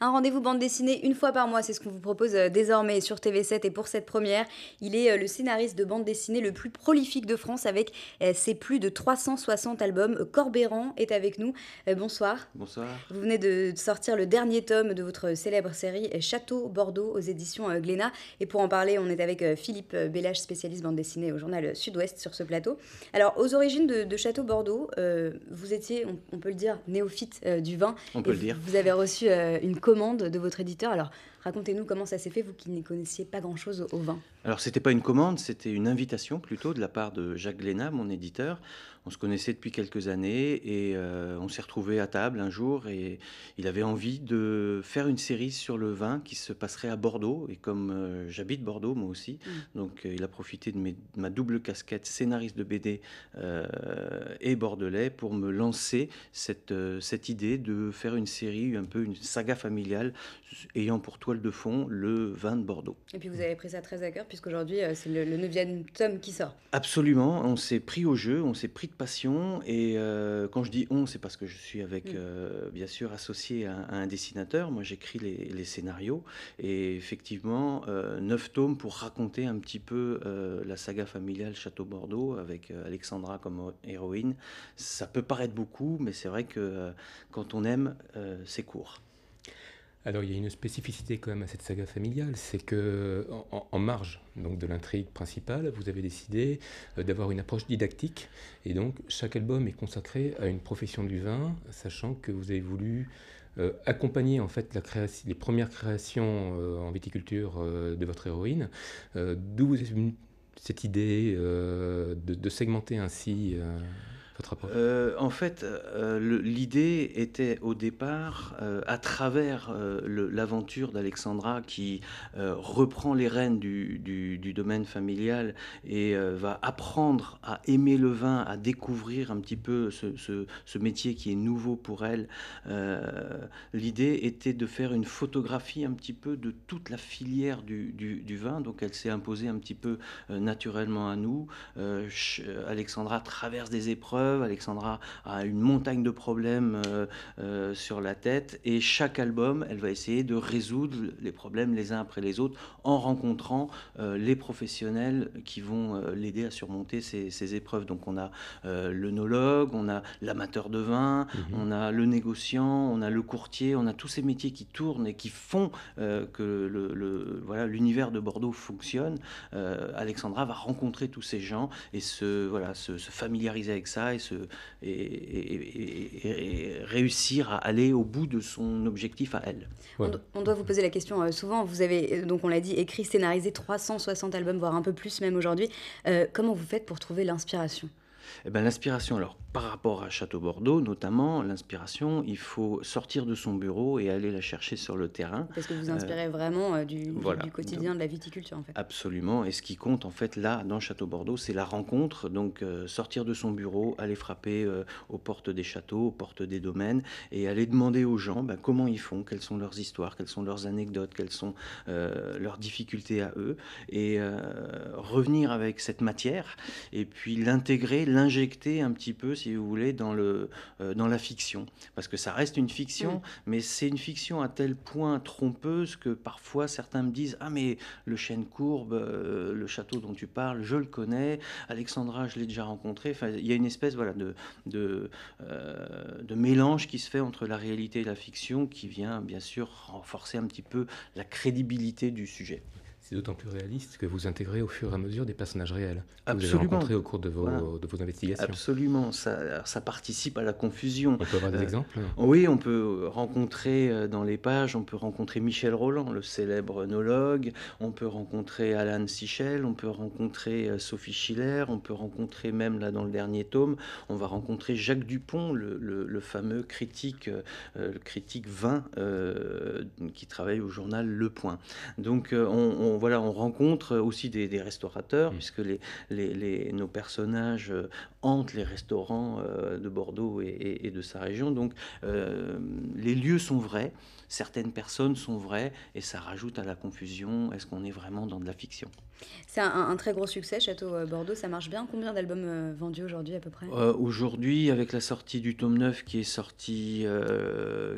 Un rendez-vous bande dessinée une fois par mois, c'est ce qu'on vous propose euh, désormais sur TV7 et pour cette première, il est euh, le scénariste de bande dessinée le plus prolifique de France avec euh, ses plus de 360 albums. Corbéran est avec nous. Bonsoir. Bonsoir. Vous venez de sortir le dernier tome de votre célèbre série Château Bordeaux aux éditions Glénat et pour en parler, on est avec Philippe Bellage, spécialiste bande dessinée au journal Sud-Ouest sur ce plateau. Alors, aux origines de, Château Bordeaux, vous étiez, on, peut le dire, néophyte du vin. On peut le dire. Vous avez reçu une une commande de votre éditeur. Alors, racontez-nous comment ça s'est fait, vous qui ne connaissiez pas grand-chose au vin. Alors, c'était pas une commande, c'était une invitation plutôt de la part de Jacques Glénat, mon éditeur on se connaissait depuis quelques années et euh, on s'est retrouvé à table un jour et il avait envie de faire une série sur le vin qui se passerait à Bordeaux et comme euh, j'habite Bordeaux moi aussi, mm. donc euh, il a profité de, ma double casquette scénariste de BD et bordelais pour me lancer cette, cette idée de faire une série, un peu une saga familiale ayant pour toile de fond le vin de Bordeaux. Et puis vous avez pris ça très à cœur puisqu'aujourd'hui c'est le, 9 neuvième tome qui sort. Absolument, on s'est pris au jeu, on s'est pris passion. Et euh, quand je dis on, c'est parce que je suis avec, mm. euh, bien sûr, associé à, un dessinateur. Moi, j'écris les, les, scénarios. Et effectivement, euh, neuf tomes pour raconter un petit peu la saga familiale Château-Bordeaux avec Alexandra comme héroïne. Ça peut paraître beaucoup, mais c'est vrai que quand on aime, c'est court. Alors il y a une spécificité quand même à cette saga familiale, c'est que en, marge donc de l'intrigue principale, vous avez décidé euh, d'avoir une approche didactique et donc chaque album est consacré à une profession du vin, sachant que vous avez voulu euh, accompagner en fait la création, les premières créations euh, en viticulture de votre héroïne, d'où cette idée de, de, segmenter ainsi. Euh, en fait, euh, l'idée était au départ, euh, à travers l'aventure d'Alexandra qui reprend les rênes du, domaine familial et va apprendre à aimer le vin, à découvrir un petit peu ce, métier qui est nouveau pour elle. l'idée était de faire une photographie un petit peu de toute la filière du vin, donc elle s'est imposée un petit peu naturellement à nous. Alexandra traverse des épreuves Alexandra a une montagne de problèmes euh, euh, sur la tête et chaque album, elle va essayer de résoudre les problèmes les uns après les autres en rencontrant euh, les professionnels qui vont l'aider à surmonter ces, épreuves. Donc on a l'œnologue, on a l'amateur de vin, mhm. on a le négociant, on a le courtier, on a tous ces métiers qui tournent et qui font que voilà l'univers de Bordeaux fonctionne. Alexandra va rencontrer tous ces gens et se voilà se familiariser avec ça et, réussir à aller au bout de son objectif à elle. On, doit vous poser la question euh, souvent. Vous avez, euh, donc on l'a dit, écrit, scénarisé 360 albums, voire un peu plus même aujourd'hui. Euh, comment vous faites pour trouver l'inspiration eh ben, l'inspiration, alors par rapport à Château-Bordeaux notamment, l'inspiration, il faut sortir de son bureau et aller la chercher sur le terrain. Parce que vous euh, inspirez vraiment euh, du, du quotidien de la viticulture en fait. Absolument, et ce qui compte en fait là dans Château-Bordeaux, c'est la rencontre, donc euh, sortir de son bureau, aller frapper aux portes des châteaux, aux portes des domaines, et aller demander aux gens ben, comment ils font, quelles sont leurs histoires, quelles sont leurs anecdotes, quelles sont leurs difficultés à eux, et revenir avec cette matière, et puis l'intégrer, injecter un petit peu, si vous voulez, dans, le, euh, dans la fiction. Parce que ça reste une fiction, mais c'est une fiction à tel point trompeuse que parfois certains me disent Ah, mais le chêne courbe, euh, le château dont tu parles, je le connais, Alexandra, je l'ai déjà rencontré. il y a une espèce voilà, euh, de mélange qui se fait entre la réalité et la fiction qui vient bien sûr renforcer un petit peu la crédibilité du sujet. C'est d'autant plus réaliste que vous intégrez au fur et à mesure des personnages réels que vous avez rencontrés au cours de vos, de vos investigations. Absolument, ça, ça, participe à la confusion. On peut avoir des euh, exemples Oui, on peut euh, rencontrer euh, dans les pages, on peut rencontrer Michel Roland, le célèbre nologue, on peut rencontrer Alan Sichel, on peut rencontrer Sophie Schiller, on peut rencontrer même là dans le dernier tome, on va rencontrer Jacques Dupont, le, le, fameux critique, critique 20 qui travaille au journal Le Point. Donc on on, voilà, on rencontre aussi des, restaurateurs, mm. puisque les, nos personnages euh, hantent les restaurants euh, de Bordeaux et, de sa région. Donc euh, les lieux sont vrais, certaines personnes sont vraies, et ça rajoute à la confusion, est-ce qu'on est vraiment dans de la fiction c'est un, très gros succès, Château Bordeaux, ça marche bien. Combien d'albums vendus aujourd'hui à peu près Aujourd'hui, avec la sortie du tome 9 qui est sorti,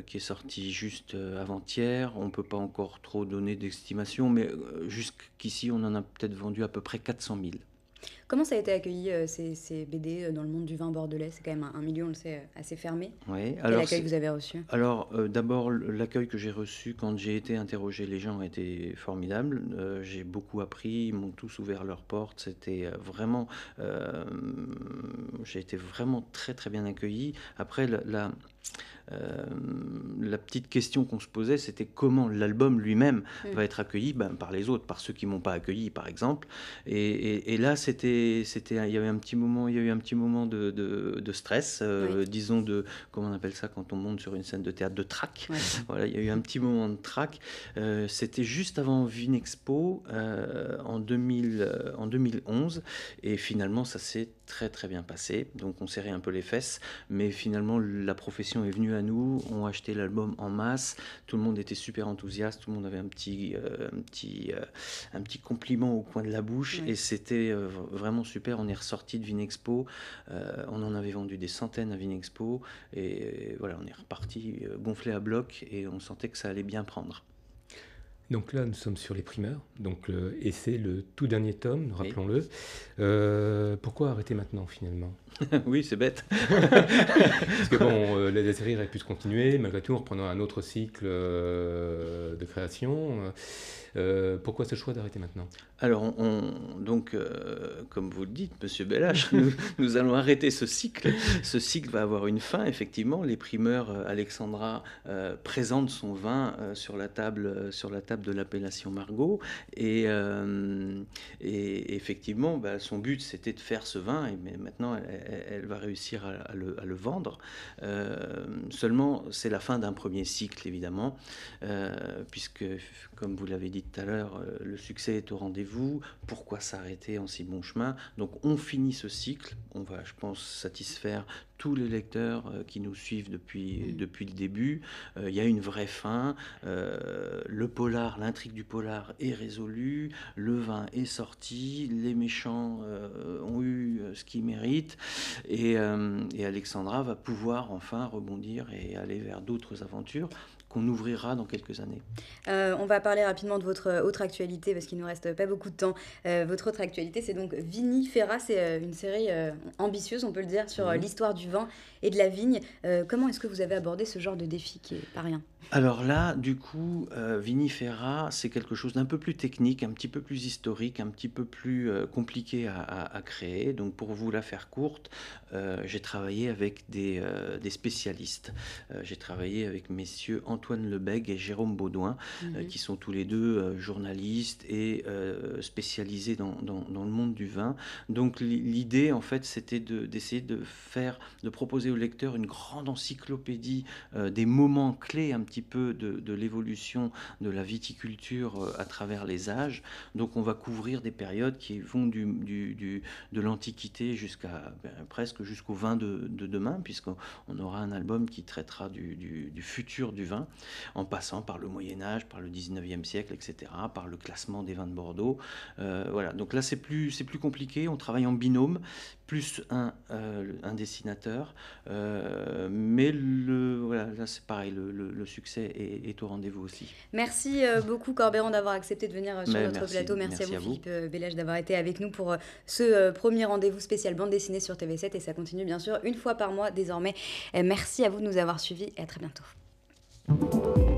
qui est sorti juste avant-hier, on ne peut pas encore trop donner d'estimation, mais jusqu'ici, on en a peut-être vendu à peu près 400 000. Comment ça a été accueilli euh, ces, BD euh, dans le monde du vin bordelais C'est quand même un, milieu, on le sait, euh, assez fermé. Oui. Quel accueil vous avez reçu Alors d'abord, l'accueil que j'ai reçu quand j'ai été interrogé, les gens étaient formidables. j'ai beaucoup appris, ils m'ont tous ouvert leurs portes. C'était vraiment, j'ai été vraiment très très bien accueilli. Après la, petite question qu'on se posait, c'était comment l'album lui-même va être accueilli ben, par les autres, par ceux qui m'ont pas accueilli, par exemple. et là, c'était c'était, il y avait un petit moment, il y a eu un petit moment de, de, stress, euh, disons de, comment on appelle ça quand on monte sur une scène de théâtre, de trac. Voilà, il y a eu un petit moment de trac. Euh, c'était juste avant Vinexpo euh, en 2000, en 2011, et finalement ça s'est très très bien passé, donc on serrait un peu les fesses, mais finalement la profession est venue à nous, on a acheté l'album en masse, tout le monde était super enthousiaste, tout le monde avait un petit, euh, petit, euh, un petit compliment au coin de la bouche, et c'était euh, vraiment super, on est ressorti de Vinexpo, on en avait vendu des centaines à Vinexpo, et voilà, on est reparti gonflé à bloc, et on sentait que ça allait bien prendre. Donc là, nous sommes sur les primeurs, donc euh, et c'est le tout dernier tome, rappelons-le. Euh, pourquoi arrêter maintenant, finalement Oui, c'est bête. Parce que bon, la euh, série aurait pu se continuer, malgré tout, en reprenant un autre cycle de création. pourquoi ce choix d'arrêter maintenant Alors, on, donc, comme vous le dites, Monsieur Bellache, nous, allons arrêter ce cycle. Ce cycle va avoir une fin, effectivement. Les primeurs, Alexandra présente son vin sur la table de l'appellation Margot. Et, euh, effectivement, bah, son but, c'était de faire ce vin, et, mais maintenant, elle, va réussir à, le, vendre. Euh, seulement, c'est la fin d'un premier cycle, évidemment, euh, puisque, comme vous l'avez dit tout à l'heure, le succès est au rendez-vous. Pourquoi s'arrêter en si bon chemin Donc, on finit ce cycle. On va, je pense, satisfaire tous les lecteurs euh, qui nous suivent depuis, depuis le début. Euh, il y a une vraie fin. Euh, le polar, l'intrigue du polar est résolue. Le vin est sorti. Les méchants ont eu ce qu'ils méritent. Et, et Alexandra va pouvoir enfin rebondir et aller vers d'autres aventures qu'on ouvrira dans quelques années. Euh, on va parler rapidement de votre euh, autre actualité parce qu'il nous reste pas beaucoup de temps. Euh, votre autre actualité, c'est donc Vini Ferra. C'est une série ambitieuse, on peut le dire, sur mhm. l'histoire du vin et de la vigne. comment est-ce que vous avez abordé ce genre de défi qui n'est pas rien Alors là, du coup, Vini Ferra, c'est quelque chose d'un peu plus technique, un petit peu plus historique, un petit peu plus compliqué à, créer. Donc pour vous la faire courte, j'ai travaillé avec des, spécialistes. j'ai travaillé avec messieurs Antoine Lebeg et Jérôme Baudouin, euh, mhm. qui sont tous les deux euh, journalistes et euh, spécialisés dans, le monde du vin. Donc l'idée, en fait, c'était d'essayer de, faire, de proposer au lecteur une grande encyclopédie des moments clés un petit peu de, l'évolution de la viticulture à travers les âges. Donc on va couvrir des périodes qui vont du, de l'Antiquité jusqu'à ben, presque jusqu'au vin de, de demain, puisqu'on aura un album qui traitera du futur du vin en passant par le Moyen Âge, par le 19e siècle, etc., par le classement des vins de Bordeaux. Euh, voilà, donc là c'est plus, c'est plus compliqué, on travaille en binôme, plus un, euh, dessinateur, euh, mais le, voilà, là c'est pareil, le, succès est, au rendez-vous aussi. Merci beaucoup Corberon, d'avoir accepté de venir sur notre plateau, merci, à vous, à Philippe Bellage d'avoir été avec nous pour ce premier rendez-vous spécial bande dessinée sur TV7 et ça continue bien sûr une fois par mois désormais. Merci à vous de nous avoir suivis et à très bientôt. Thank you.